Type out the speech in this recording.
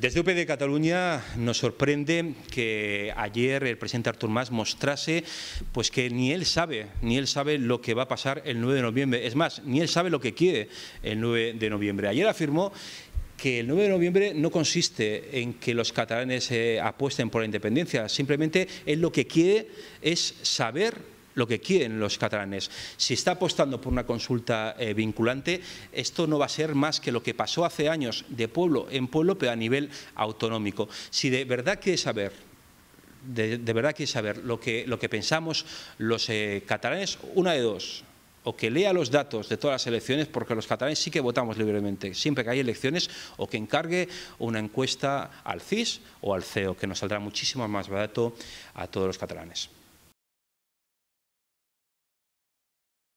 Desde de Cataluña nos sorprende que ayer el presidente Artur Mas mostrase pues que ni él sabe, ni él sabe lo que va a pasar el 9 de noviembre. Es más, ni él sabe lo que quiere el 9 de noviembre. Ayer afirmó que el 9 de noviembre no consiste en que los catalanes eh, apuesten por la independencia, simplemente él lo que quiere es saber lo que quieren los catalanes. Si está apostando por una consulta eh, vinculante, esto no va a ser más que lo que pasó hace años de pueblo en pueblo, pero a nivel autonómico. Si de verdad quiere saber de, verdad quiere saber lo que, lo que pensamos los eh, catalanes, una de dos, o que lea los datos de todas las elecciones, porque los catalanes sí que votamos libremente, siempre que hay elecciones, o que encargue una encuesta al CIS o al CEO, que nos saldrá muchísimo más barato a todos los catalanes.